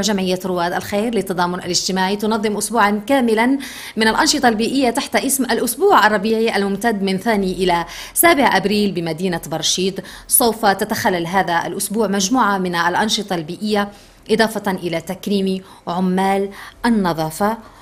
جمعية رواد الخير للتضامن الاجتماعي تنظم أسبوعا كاملا من الأنشطة البيئية تحت اسم الأسبوع الربيعي الممتد من ثاني إلى سابع أبريل بمدينة برشيد سوف تتخلل هذا الأسبوع مجموعة من الأنشطة البيئية إضافة إلى تكريم عمال النظافة